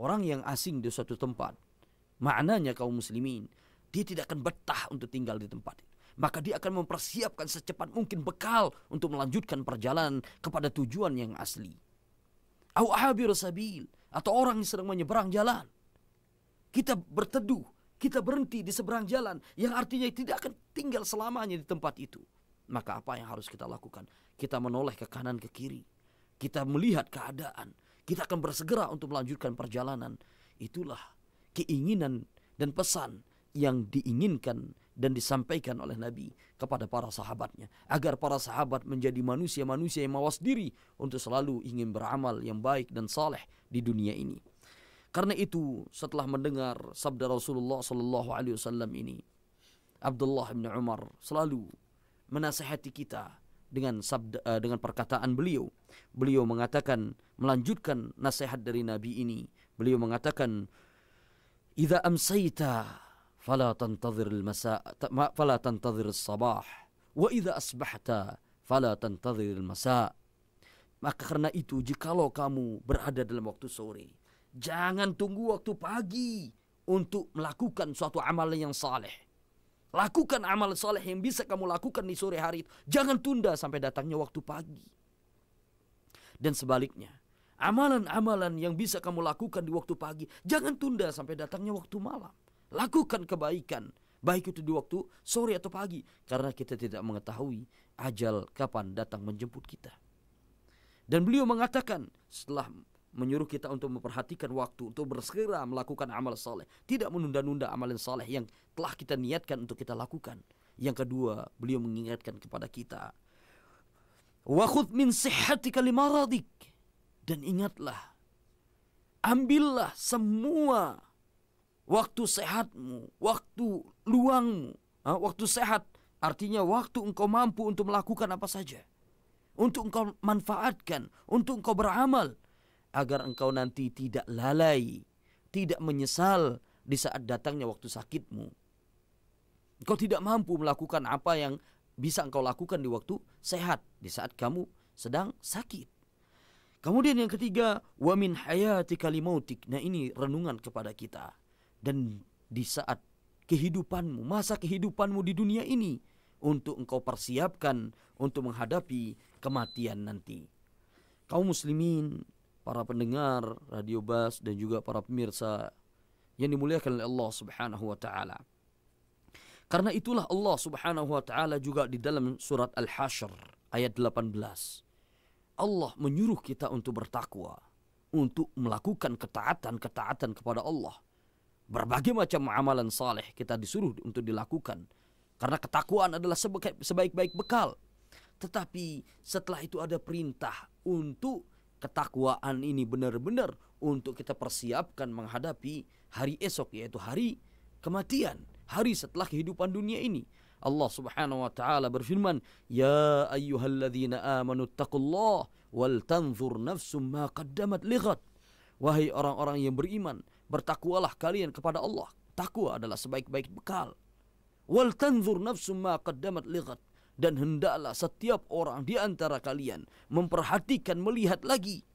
orang yang asing di suatu tempat, maknanya kaum muslimin, dia tidak akan betah untuk tinggal di tempat itu. Maka dia akan mempersiapkan secepat mungkin bekal untuk melanjutkan perjalanan kepada tujuan yang asli. atau orang yang sedang menyeberang jalan. Kita berteduh, kita berhenti di seberang jalan yang artinya tidak akan tinggal selamanya di tempat itu. Maka apa yang harus kita lakukan? Kita menoleh ke kanan ke kiri. Kita melihat keadaan kita akan bersegera untuk melanjutkan perjalanan. Itulah keinginan dan pesan yang diinginkan dan disampaikan oleh Nabi kepada para sahabatnya agar para sahabat menjadi manusia-manusia yang mawas diri untuk selalu ingin beramal yang baik dan saleh di dunia ini. Karena itu setelah mendengar sabda Rasulullah Sallallahu Alaihi Wasallam ini, Abdullah bin Umar selalu menasehati kita dengan sabda, uh, dengan perkataan beliau. Beliau mengatakan melanjutkan nasihat dari Nabi ini. Beliau mengatakan idza amsayta fala tantadhir al-masa fala tantadhir as-sabah wa idza asbahta fala tantadhir al-masa. Maka karena itu jikalau kamu berada dalam waktu sore, jangan tunggu waktu pagi untuk melakukan suatu amalan yang saleh. Lakukan amal soleh yang bisa kamu lakukan di sore hari Jangan tunda sampai datangnya waktu pagi. Dan sebaliknya, amalan-amalan yang bisa kamu lakukan di waktu pagi, jangan tunda sampai datangnya waktu malam. Lakukan kebaikan, baik itu di waktu sore atau pagi, karena kita tidak mengetahui ajal kapan datang menjemput kita. Dan beliau mengatakan setelah menyuruh kita untuk memperhatikan waktu untuk bersegera melakukan amal saleh tidak menunda-nunda amalan saleh yang telah kita niatkan untuk kita lakukan yang kedua beliau mengingatkan kepada kita wa khudh min sihhatika limaradik dan ingatlah ambillah semua waktu sehatmu waktu luangmu waktu sehat artinya waktu engkau mampu untuk melakukan apa saja untuk engkau manfaatkan untuk engkau beramal agar engkau nanti tidak lalai, tidak menyesal di saat datangnya waktu sakitmu. Engkau tidak mampu melakukan apa yang bisa engkau lakukan di waktu sehat, di saat kamu sedang sakit. Kemudian yang ketiga, wamin hayati kalimautik. Nah ini renungan kepada kita. Dan di saat kehidupanmu, masa kehidupanmu di dunia ini, untuk engkau persiapkan untuk menghadapi kematian nanti. Kaum muslimin para pendengar Radio Bas dan juga para pemirsa yang dimuliakan oleh Allah Subhanahu wa taala. Karena itulah Allah Subhanahu wa taala juga di dalam surat Al-Hasyr ayat 18. Allah menyuruh kita untuk bertakwa, untuk melakukan ketaatan-ketaatan kepada Allah. Berbagai macam amalan saleh kita disuruh untuk dilakukan karena ketakwaan adalah sebaik-baik bekal. Tetapi setelah itu ada perintah untuk ketakwaan ini benar-benar untuk kita persiapkan menghadapi hari esok yaitu hari kematian, hari setelah kehidupan dunia ini. Allah Subhanahu wa taala berfirman, "Ya ayyuhalladzina amanu taqullaha wal tanzur nafsum ma qaddamat lighat." Wahai orang-orang yang beriman, bertakwalah kalian kepada Allah. Takwa adalah sebaik-baik bekal. Wal tanzur nafsum ma qaddamat lighat dan hendaklah setiap orang di antara kalian memperhatikan melihat lagi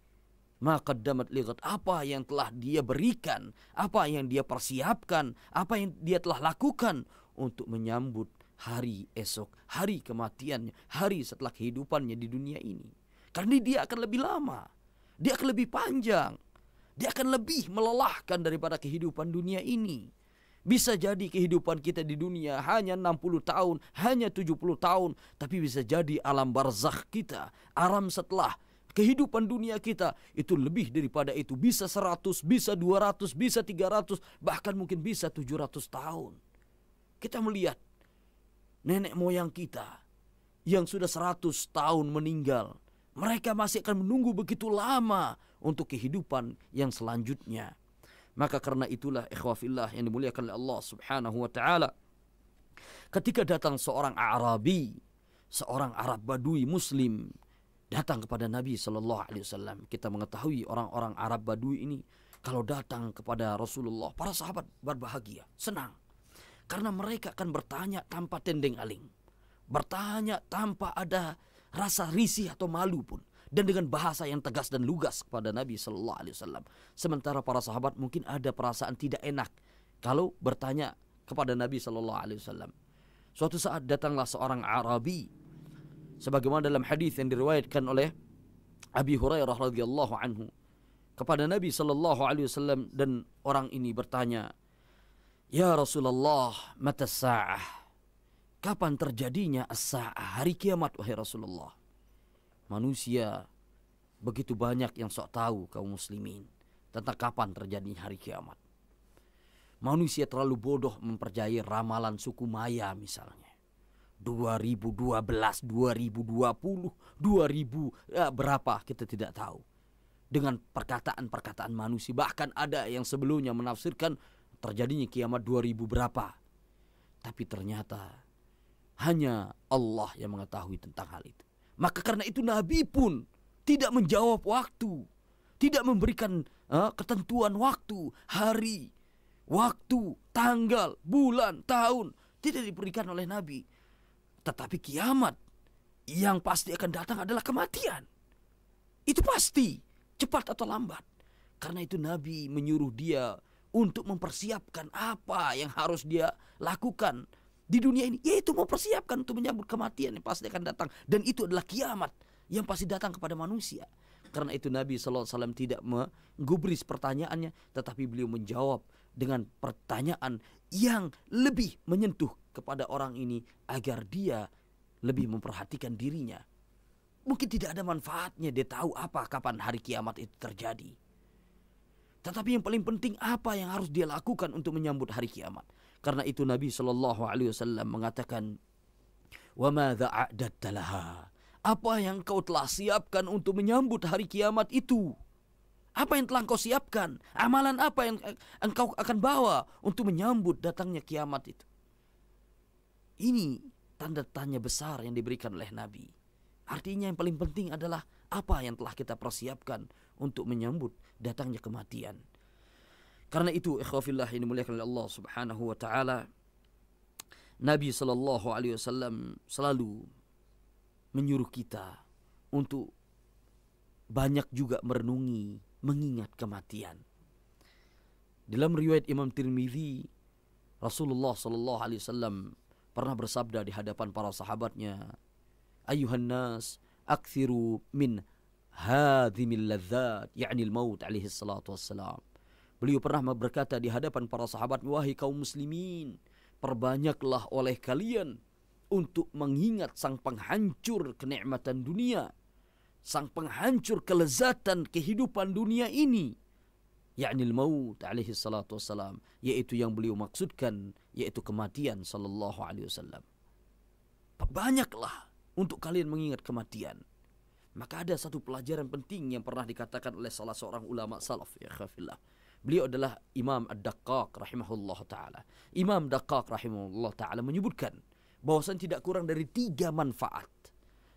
maka damat lihat apa yang telah dia berikan, apa yang dia persiapkan, apa yang dia telah lakukan untuk menyambut hari esok, hari kematiannya, hari setelah kehidupannya di dunia ini. Karena dia akan lebih lama, dia akan lebih panjang, dia akan lebih melelahkan daripada kehidupan dunia ini. Bisa jadi kehidupan kita di dunia hanya 60 tahun, hanya 70 tahun, tapi bisa jadi alam barzakh kita, alam setelah kehidupan dunia kita itu lebih daripada itu bisa 100, bisa 200, bisa 300, bahkan mungkin bisa 700 tahun. Kita melihat nenek moyang kita yang sudah 100 tahun meninggal, mereka masih akan menunggu begitu lama untuk kehidupan yang selanjutnya. Maka karena itulah ikhwafillah yang dimuliakan oleh Allah subhanahu wa ta'ala. Ketika datang seorang Arabi, seorang Arab Badui Muslim, datang kepada Nabi Shallallahu Alaihi Wasallam. Kita mengetahui orang-orang Arab Badui ini kalau datang kepada Rasulullah, para sahabat berbahagia, senang. Karena mereka akan bertanya tanpa tendeng aling. Bertanya tanpa ada rasa risih atau malu pun dan dengan bahasa yang tegas dan lugas kepada Nabi Shallallahu Alaihi Wasallam. Sementara para sahabat mungkin ada perasaan tidak enak kalau bertanya kepada Nabi Shallallahu Alaihi Wasallam. Suatu saat datanglah seorang Arabi, sebagaimana dalam hadis yang diriwayatkan oleh Abi Hurairah radhiyallahu anhu kepada Nabi Shallallahu Alaihi Wasallam dan orang ini bertanya, Ya Rasulullah, mata sah. Kapan terjadinya as-sa'ah, hari kiamat wahai Rasulullah? manusia begitu banyak yang sok tahu kaum muslimin tentang kapan terjadi hari kiamat. Manusia terlalu bodoh mempercayai ramalan suku Maya misalnya. 2012, 2020, 2000 ya berapa kita tidak tahu. Dengan perkataan-perkataan manusia bahkan ada yang sebelumnya menafsirkan terjadinya kiamat 2000 berapa. Tapi ternyata hanya Allah yang mengetahui tentang hal itu. Maka karena itu Nabi pun tidak menjawab waktu, tidak memberikan uh, ketentuan waktu, hari, waktu, tanggal, bulan, tahun, tidak diberikan oleh Nabi. Tetapi kiamat yang pasti akan datang adalah kematian. Itu pasti, cepat atau lambat. Karena itu Nabi menyuruh dia untuk mempersiapkan apa yang harus dia lakukan di dunia ini yaitu mempersiapkan untuk menyambut kematian yang pasti akan datang dan itu adalah kiamat yang pasti datang kepada manusia karena itu Nabi Alaihi Wasallam tidak menggubris pertanyaannya Tetapi beliau menjawab dengan pertanyaan yang lebih menyentuh kepada orang ini Agar dia lebih memperhatikan dirinya Mungkin tidak ada manfaatnya dia tahu apa kapan hari kiamat itu terjadi Tetapi yang paling penting apa yang harus dia lakukan untuk menyambut hari kiamat karena itu Nabi Shallallahu Alaihi Wasallam mengatakan, wamadaadadalaha. Apa yang kau telah siapkan untuk menyambut hari kiamat itu? Apa yang telah kau siapkan? Amalan apa yang engkau akan bawa untuk menyambut datangnya kiamat itu? Ini tanda tanya besar yang diberikan oleh Nabi. Artinya yang paling penting adalah apa yang telah kita persiapkan untuk menyambut datangnya kematian. Karena itu ikhwafillah ini mulia oleh Allah Subhanahu wa taala Nabi sallallahu alaihi wasallam selalu menyuruh kita untuk banyak juga merenungi, mengingat kematian. Dalam riwayat Imam Tirmidzi, Rasulullah sallallahu alaihi wasallam pernah bersabda di hadapan para sahabatnya, "Ayuhan nas, akthiru min hadhimil ladzat," yakni al-maut alaihi salatu wassalam. Beliau pernah berkata di hadapan para sahabat, "Wahai kaum muslimin, perbanyaklah oleh kalian untuk mengingat sang penghancur kenikmatan dunia, sang penghancur kelezatan kehidupan dunia ini." yakni maut alaihi salatu wassalam yaitu yang beliau maksudkan yaitu kematian sallallahu alaihi wasallam perbanyaklah untuk kalian mengingat kematian maka ada satu pelajaran penting yang pernah dikatakan oleh salah seorang ulama salaf ya khafillah beliau adalah Imam Ad-Daqqaq rahimahullah ta'ala. Imam Ad-Daqqaq rahimahullah ta'ala menyebutkan bahawa tidak kurang dari tiga manfaat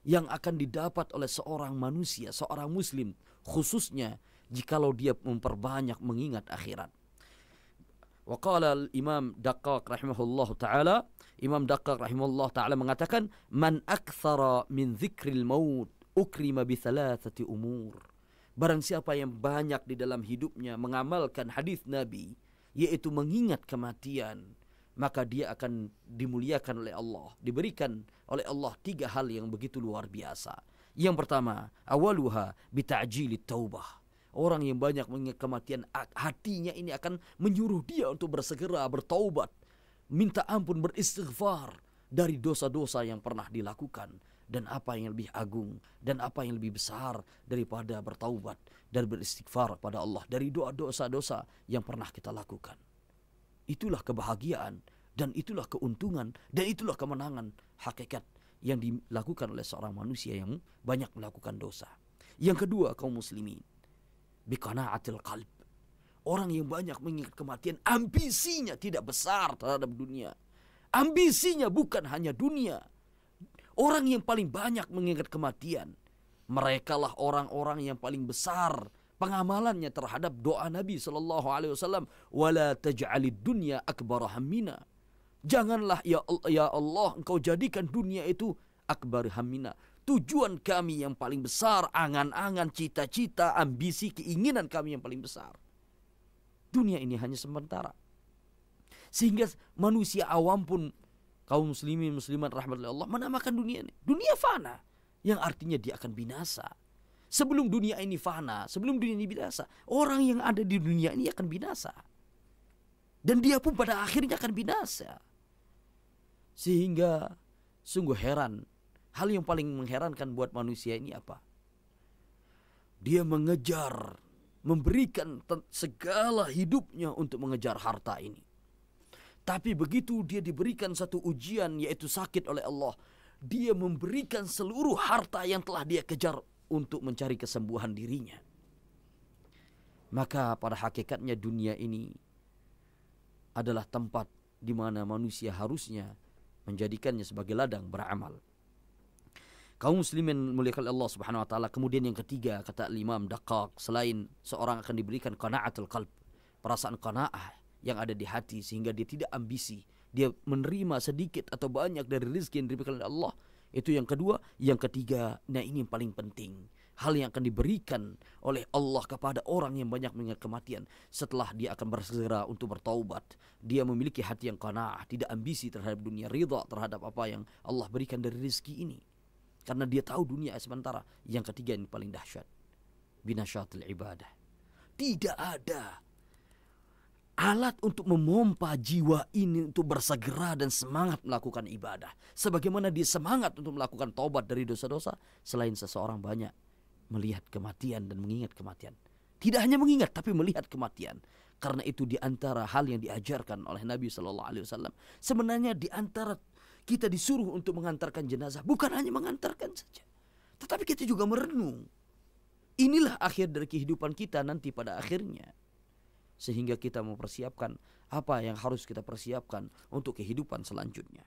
yang akan didapat oleh seorang manusia, seorang muslim khususnya jikalau dia memperbanyak mengingat akhirat. Wa qala imam Daqqaq rahimahullah ta'ala, Imam Daqqaq rahimahullah ta'ala mengatakan, "Man akthara min dhikril maut ukrima bi thalathati umur." Barang siapa yang banyak di dalam hidupnya mengamalkan hadis Nabi, yaitu mengingat kematian, maka dia akan dimuliakan oleh Allah, diberikan oleh Allah tiga hal yang begitu luar biasa. Yang pertama, awaluha bitajili taubah. Orang yang banyak mengingat kematian hatinya ini akan menyuruh dia untuk bersegera bertaubat, minta ampun beristighfar dari dosa-dosa yang pernah dilakukan dan apa yang lebih agung dan apa yang lebih besar daripada bertaubat dan beristighfar kepada Allah dari doa dosa-dosa yang pernah kita lakukan. Itulah kebahagiaan dan itulah keuntungan dan itulah kemenangan hakikat yang dilakukan oleh seorang manusia yang banyak melakukan dosa. Yang kedua kaum muslimin biqanaatil qalb. Orang yang banyak mengingat kematian ambisinya tidak besar terhadap dunia. Ambisinya bukan hanya dunia, Orang yang paling banyak mengingat kematian. Merekalah orang-orang yang paling besar pengamalannya terhadap doa Nabi Shallallahu Alaihi Wasallam. Wala taj'alid dunya akbar hamina. Janganlah ya Allah, ya Allah engkau jadikan dunia itu akbar hamina. Tujuan kami yang paling besar, angan-angan, cita-cita, ambisi, keinginan kami yang paling besar. Dunia ini hanya sementara. Sehingga manusia awam pun kaum muslimin muslimat rahmatullah Allah menamakan dunia ini dunia fana yang artinya dia akan binasa. Sebelum dunia ini fana, sebelum dunia ini binasa, orang yang ada di dunia ini akan binasa. Dan dia pun pada akhirnya akan binasa. Sehingga sungguh heran, hal yang paling mengherankan buat manusia ini apa? Dia mengejar, memberikan segala hidupnya untuk mengejar harta ini. Tapi begitu dia diberikan satu ujian yaitu sakit oleh Allah, dia memberikan seluruh harta yang telah dia kejar untuk mencari kesembuhan dirinya. Maka pada hakikatnya dunia ini adalah tempat di mana manusia harusnya menjadikannya sebagai ladang beramal. Kaum muslimin muliakan Allah Subhanahu wa taala. Kemudian yang ketiga kata Imam Daqaq selain seorang akan diberikan qanaatul qalb, perasaan qanaah yang ada di hati sehingga dia tidak ambisi. Dia menerima sedikit atau banyak dari rezeki yang diberikan oleh Allah. Itu yang kedua, yang ketiga, nah ini yang paling penting. Hal yang akan diberikan oleh Allah kepada orang yang banyak mengingat kematian setelah dia akan bersegera untuk bertaubat. Dia memiliki hati yang qanaah, tidak ambisi terhadap dunia, ridha terhadap apa yang Allah berikan dari rezeki ini. Karena dia tahu dunia sementara. Yang ketiga yang paling dahsyat. binasyatul ibadah. Tidak ada alat untuk memompa jiwa ini untuk bersegera dan semangat melakukan ibadah. Sebagaimana dia semangat untuk melakukan tobat dari dosa-dosa, selain seseorang banyak melihat kematian dan mengingat kematian. Tidak hanya mengingat tapi melihat kematian. Karena itu di antara hal yang diajarkan oleh Nabi Shallallahu Alaihi Wasallam. Sebenarnya di antara kita disuruh untuk mengantarkan jenazah bukan hanya mengantarkan saja, tetapi kita juga merenung. Inilah akhir dari kehidupan kita nanti pada akhirnya sehingga kita mempersiapkan apa yang harus kita persiapkan untuk kehidupan selanjutnya.